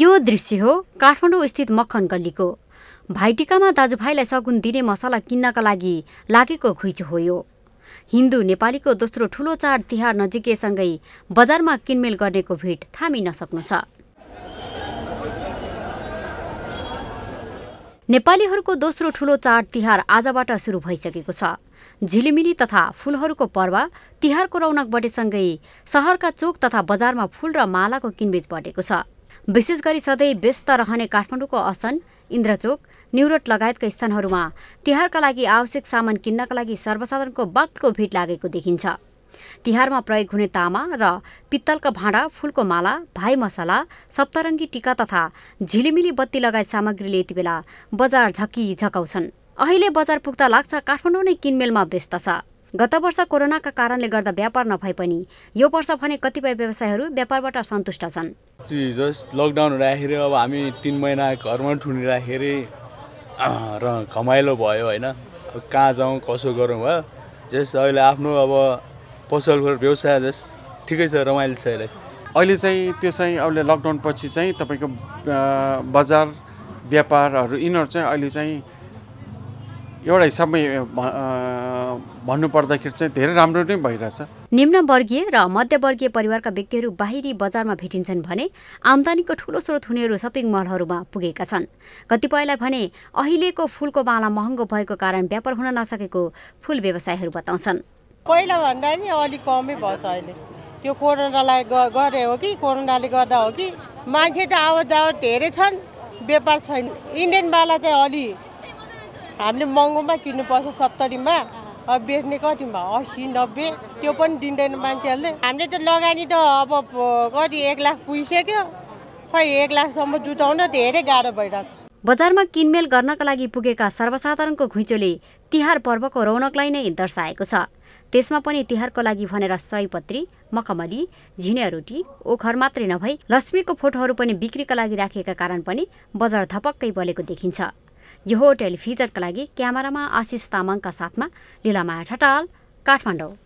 यो दृश्य हो काठमाडौँ स्थित मक्खन गल्लीको भाइटिकामा दाजुभाइलाई सगुन दिने मसला किन्नका लागि लागेको घुइचो हो यो हिन्दू नेपालीको दोस्रो ठुलो चाड तिहार नजिकैसँगै बजारमा किनमेल गर्नेको भिड थामिन सक्नु छ नेपालीहरूको दोस्रो ठुलो चाड तिहार आजबाट सुरु भइसकेको छ झिलिमिली तथा फुलहरूको पर्व तिहारको रौनक बढेसँगै सहरका चोक तथा बजारमा फुल र मालाको किनबेच बढेको छ विशेष गरी सधैँ व्यस्त रहने काठमाडौँको असन इन्द्रचोक न्युरोट लगायतका स्थानहरूमा तिहारका लागि आवश्यक सामान किन्नका लागि सर्वसाधारणको बाक्लो भिड लागेको देखिन्छ तिहारमा प्रयोग हुने तामा र पित्तलका भाँडा फुलको माला भाइ मसाला सप्तरङ्गी टिका तथा झिलिमिली बत्ती लगायत सामग्रीले यति बेला बजार झकी झकाउँछन् अहिले बजार पुग्दा लाग्छ काठमाडौँ नै किनमेलमा व्यस्त छ गत वर्ष कोरोनाका कारणले गर्दा व्यापार नभए पनि यो वर्ष भने कतिपय व्यवसायहरू व्यापारबाट सन्तुष्ट छन् जस्ट लकडाउन हुँदाखेरि अब हामी तिन महिना घरमा ठुनिँदाखेरि र घमाइलो भयो होइन कहाँ जाउँ कसो गरौँ भयो जस अहिले आफ्नो अब पसल व्यवसाय जस ठिकै छ रमाइलो छ अहिले अहिले चाहिँ त्यो चाहिँ अहिले लकडाउन पछि चाहिँ तपाईँको बजार व्यापारहरू यिनीहरू चाहिँ अहिले चाहिँ एउटा हिसाबमै भन्नुपर्दाखेरि चाहिँ धेरै राम्रो नै भइरहेछ निम्नवर्गीय र मध्यवर्गीय परिवारका व्यक्तिहरू बाहिरी बजारमा भेटिन्छन् भने आम्दानीको ठुलो स्रोत हुनेहरू सपिङ मलहरूमा पुगेका छन् कतिपयलाई भने अहिलेको फुलको माला महँगो भएको कारण व्यापार हुन नसकेको फुल व्यवसायहरू बताउँछन् पहिला भन्दा नि अलिक कमै भएछ अहिले त्यो कोरोनालाई गरे हो कि कोरोनाले गर्दा हो कि मान्छे त आवत जावत धेरै छन् व्यापार छैन इन्डियन माला चाहिँ अलि हामीले महँगोमा किन्नुपर्छ सत्तरीमा अब बेच्ने कति भयो असी नब्बे त्यो पनि दिँदैन मान्छेहरूले हामीले त लगानी त अब कति एक लाख पुगिसक्यो खै एक लाखसम्म जुटाउन धेरै गाह्रो भइरहेछ बजारमा किनमेल गर्नका लागि पुगेका सर्वसाधारणको घुइँचोले तिहार पर्वको रौनकलाई नै दर्शाएको छ त्यसमा पनि तिहारको लागि भनेर सयपत्री मखमली झिने रोटी ओखर मात्रै नभई लक्ष्मीको फोटोहरू पनि बिक्रीका लागि राखिएका कारण पनि बजार धपक्कै बलेको देखिन्छ यो टेलिभिजनका लागि क्यामेरामा आशिष तामाङका साथमा लीलामाया ठटाल काठमाडौँ